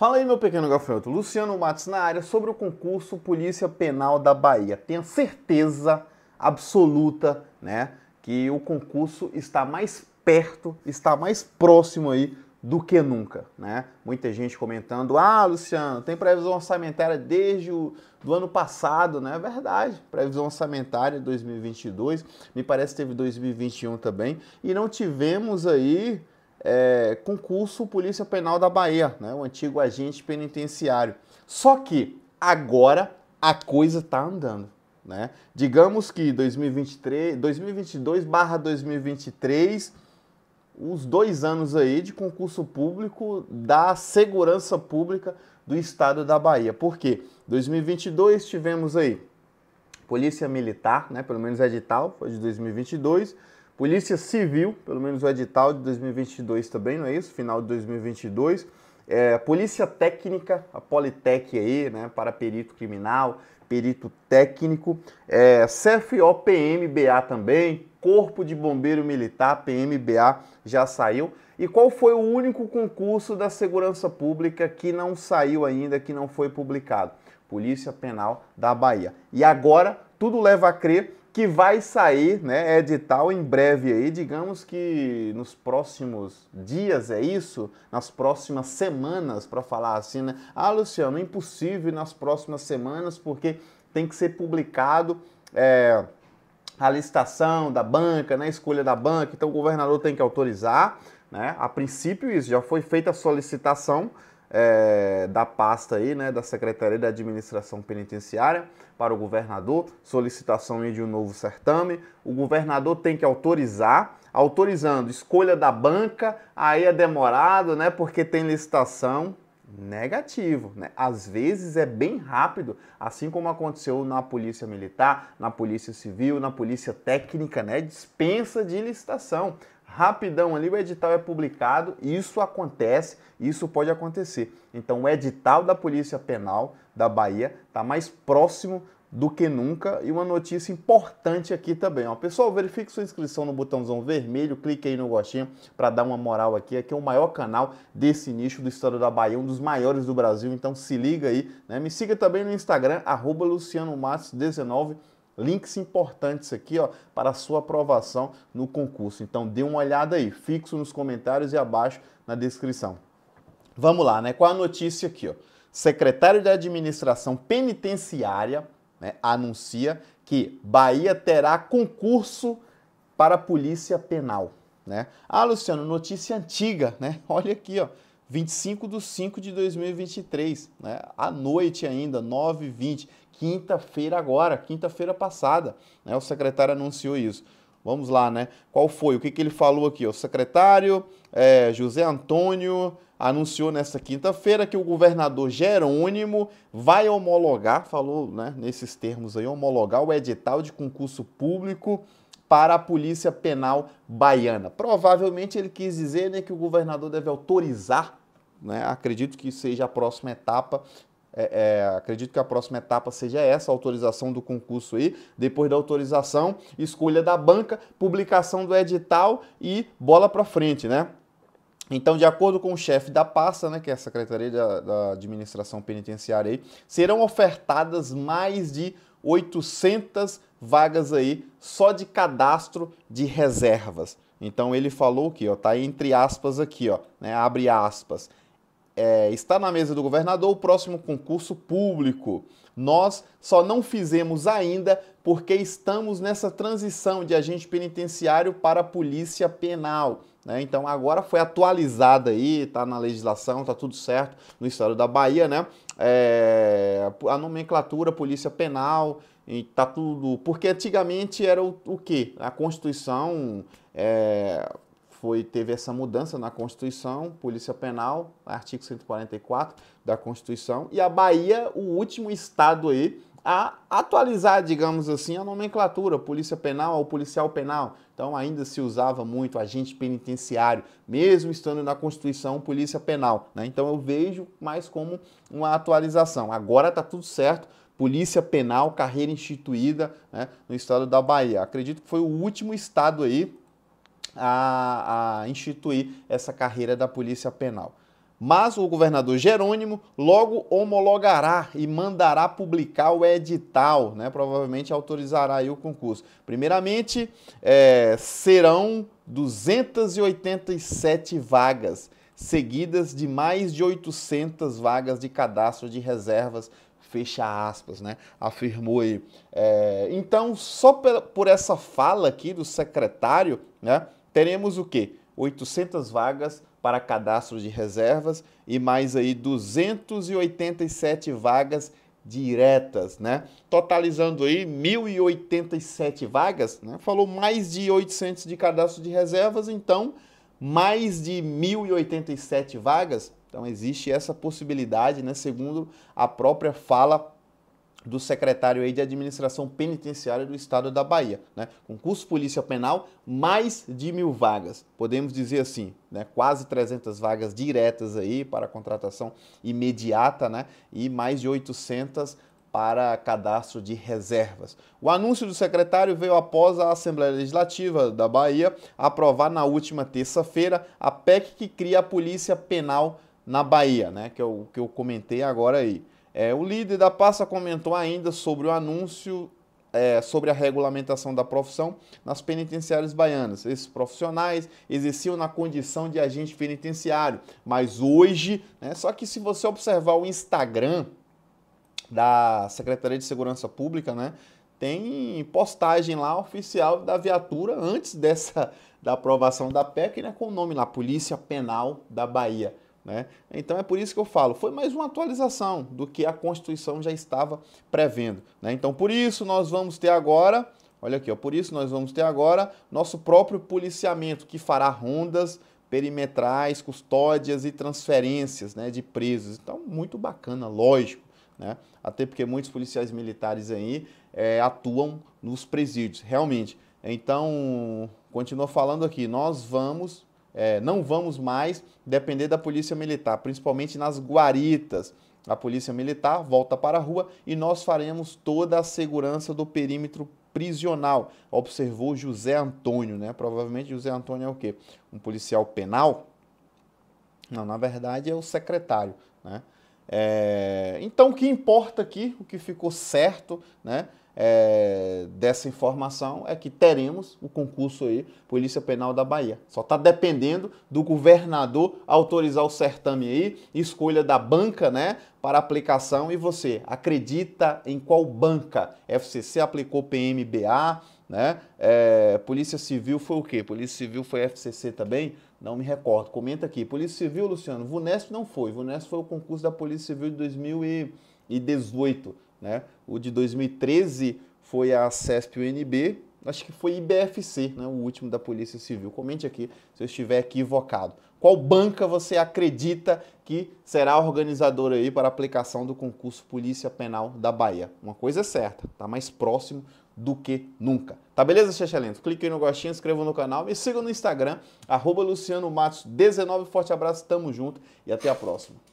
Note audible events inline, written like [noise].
Fala aí, meu pequeno gafanhoto. Luciano Matos na área sobre o concurso Polícia Penal da Bahia. Tenha certeza absoluta, né, que o concurso está mais perto, está mais próximo aí do que nunca, né? Muita gente comentando: "Ah, Luciano, tem previsão orçamentária desde o do ano passado, né?" É verdade. Previsão orçamentária 2022, me parece que teve 2021 também, e não tivemos aí é, concurso Polícia Penal da Bahia, né, o antigo agente penitenciário. Só que agora a coisa está andando. Né? Digamos que 2023, 2022 2023, os dois anos aí de concurso público da segurança pública do estado da Bahia. Por quê? 2022 tivemos aí Polícia Militar, né? pelo menos é edital, foi de 2022. Polícia Civil, pelo menos o edital de 2022 também, não é isso? Final de 2022. É, Polícia Técnica, a Politec aí, né? Para perito criminal, perito técnico. É, CFO PMBA também, Corpo de Bombeiro Militar, PMBA, já saiu. E qual foi o único concurso da segurança pública que não saiu ainda, que não foi publicado? Polícia Penal da Bahia. E agora, tudo leva a crer que vai sair, né, edital em breve aí, digamos que nos próximos dias, é isso? Nas próximas semanas, para falar assim, né? Ah, Luciano, é impossível nas próximas semanas, porque tem que ser publicado é, a licitação da banca, né, a escolha da banca, então o governador tem que autorizar, né? A princípio isso, já foi feita a solicitação, é, da pasta aí, né, da Secretaria da Administração Penitenciária para o governador, solicitação de um novo certame. O governador tem que autorizar, autorizando escolha da banca, aí é demorado, né, porque tem licitação. Negativo, né? Às vezes é bem rápido, assim como aconteceu na Polícia Militar, na Polícia Civil, na Polícia Técnica, né? Dispensa de licitação rapidão ali o edital é publicado, isso acontece, isso pode acontecer. Então o edital da Polícia Penal da Bahia está mais próximo do que nunca e uma notícia importante aqui também. Ó. Pessoal, verifique sua inscrição no botãozão vermelho, clique aí no gostinho para dar uma moral aqui. Aqui é o maior canal desse nicho do estado da Bahia, um dos maiores do Brasil, então se liga aí. Né? Me siga também no Instagram, arroba 19 links importantes aqui ó, para a sua aprovação no concurso. Então dê uma olhada aí, fixo nos comentários e abaixo na descrição. Vamos lá, né? Qual a notícia aqui, ó? Secretário de Administração Penitenciária né, anuncia que Bahia terá concurso para a Polícia Penal, né? Ah, Luciano, notícia antiga, né? [laughs] Olha aqui, ó. 25 de 5 de 2023, né? à noite ainda, 9h20, quinta-feira agora, quinta-feira passada, né? o secretário anunciou isso. Vamos lá, né? Qual foi? O que, que ele falou aqui? O secretário é, José Antônio anunciou nesta quinta-feira que o governador Jerônimo vai homologar, falou né, nesses termos aí, homologar o edital de concurso público para a Polícia Penal Baiana. Provavelmente ele quis dizer né, que o governador deve autorizar né? Acredito que seja a próxima etapa. É, é, acredito que a próxima etapa seja essa, autorização do concurso aí. Depois da autorização, escolha da banca, publicação do edital e bola para frente, né? Então, de acordo com o chefe da pasta, né, que é a Secretaria da, da Administração Penitenciária, aí, serão ofertadas mais de 800 vagas aí só de cadastro de reservas. Então ele falou que, ó, tá entre aspas aqui, ó, né, abre aspas é, está na mesa do governador o próximo concurso público. Nós só não fizemos ainda porque estamos nessa transição de agente penitenciário para polícia penal. Né? Então agora foi atualizada aí, está na legislação, está tudo certo no estado da Bahia, né? É, a nomenclatura polícia penal e tá tudo. Porque antigamente era o, o quê? A Constituição. É, foi teve essa mudança na Constituição, Polícia Penal, artigo 144 da Constituição, e a Bahia, o último estado aí a atualizar, digamos assim, a nomenclatura, Polícia Penal ao Policial Penal. Então ainda se usava muito agente penitenciário, mesmo estando na Constituição Polícia Penal. Né? Então eu vejo mais como uma atualização. Agora está tudo certo, Polícia Penal, carreira instituída né, no estado da Bahia. Acredito que foi o último estado aí a, a instituir essa carreira da Polícia Penal. Mas o governador Jerônimo logo homologará e mandará publicar o edital, né? provavelmente autorizará aí o concurso. Primeiramente, é, serão 287 vagas, seguidas de mais de 800 vagas de cadastro de reservas fecha aspas, né? Afirmou aí. É, então, só por essa fala aqui do secretário, né? teremos o quê? 800 vagas para cadastro de reservas e mais aí 287 vagas diretas, né? Totalizando aí 1087 vagas, né? Falou mais de 800 de cadastro de reservas, então mais de 1087 vagas. Então existe essa possibilidade, né, segundo a própria fala do secretário aí de Administração Penitenciária do Estado da Bahia. Né? Concurso Polícia Penal, mais de mil vagas, podemos dizer assim, né? quase 300 vagas diretas aí para contratação imediata né? e mais de 800 para cadastro de reservas. O anúncio do secretário veio após a Assembleia Legislativa da Bahia aprovar na última terça-feira a PEC que cria a Polícia Penal na Bahia, né? que, é o que eu comentei agora aí. É, o líder da pasta comentou ainda sobre o anúncio é, sobre a regulamentação da profissão nas penitenciárias baianas. Esses profissionais exerciam na condição de agente penitenciário, mas hoje, né, só que se você observar o Instagram da Secretaria de Segurança Pública, né, tem postagem lá oficial da viatura antes dessa da aprovação da PEC, né, com o nome lá, Polícia Penal da Bahia. Né? Então é por isso que eu falo, foi mais uma atualização do que a Constituição já estava prevendo. Né? Então por isso nós vamos ter agora, olha aqui, ó, por isso nós vamos ter agora nosso próprio policiamento que fará rondas perimetrais, custódias e transferências né, de presos. Então muito bacana, lógico. Né? Até porque muitos policiais militares aí é, atuam nos presídios, realmente. Então, continua falando aqui, nós vamos é, não vamos mais depender da polícia militar, principalmente nas guaritas. A polícia militar volta para a rua e nós faremos toda a segurança do perímetro prisional, observou José Antônio, né? Provavelmente José Antônio é o quê? Um policial penal? Não, na verdade é o secretário, né? É, então, o que importa aqui, o que ficou certo, né? é, dessa informação é que teremos o concurso aí, Polícia Penal da Bahia. Só está dependendo do governador autorizar o certame aí, escolha da banca, né, para aplicação. E você acredita em qual banca? FCC aplicou PMBA, né? É, Polícia Civil foi o quê? Polícia Civil foi FCC também? Não me recordo. Comenta aqui. Polícia Civil, Luciano, VUNESP não foi. VUNESP foi o concurso da Polícia Civil de 2018. Né? O de 2013 foi a CESP-UNB, acho que foi IBFC, né, o último da Polícia Civil. Comente aqui se eu estiver equivocado. Qual banca você acredita que será a organizadora aí para a aplicação do concurso Polícia Penal da Bahia? Uma coisa é certa, tá mais próximo do que nunca. Tá beleza, Xexelento? Clique aí no gostinho, inscreva no canal, me siga no Instagram, arroba Luciano Matos19. Forte abraço, tamo junto e até a próxima.